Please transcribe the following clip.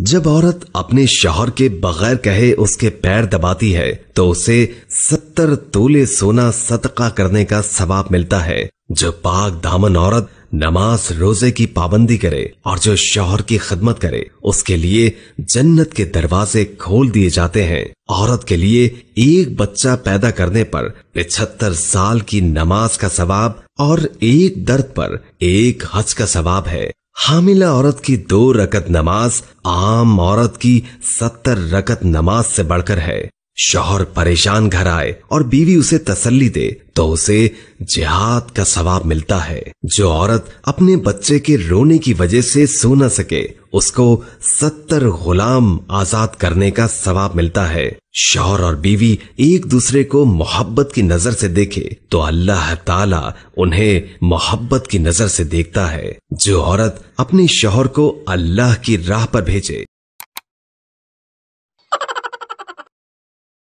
जब औरत अपने शोहर के बगैर कहे उसके पैर दबाती है तो उसे सत्तर तोले सोना सदका करने का सवाब मिलता है जो पाक दामन औरत नमाज रोजे की पाबंदी करे और जो शोहर की खिदमत करे उसके लिए जन्नत के दरवाजे खोल दिए जाते हैं औरत के लिए एक बच्चा पैदा करने पर पिछहत्तर साल की नमाज का सवाब और एक दर्द पर एक हज का सवाब है हामिला औरत की दो रकत नमाज आम औरत की सत्तर रकत नमाज से बढ़कर है शोहर परेशान घर आए और बीवी उसे तसल्ली दे तो उसे जिहाद का सवाब मिलता है जो औरत अपने बच्चे के रोने की वजह से सो न सके उसको सत्तर गुलाम आजाद करने का सवाब मिलता है शौहर और बीवी एक दूसरे को मोहब्बत की नजर से देखे तो अल्लाह ताला उन्हें मोहब्बत की नजर से देखता है जो औरत अपने शौहर को अल्लाह की राह पर भेजे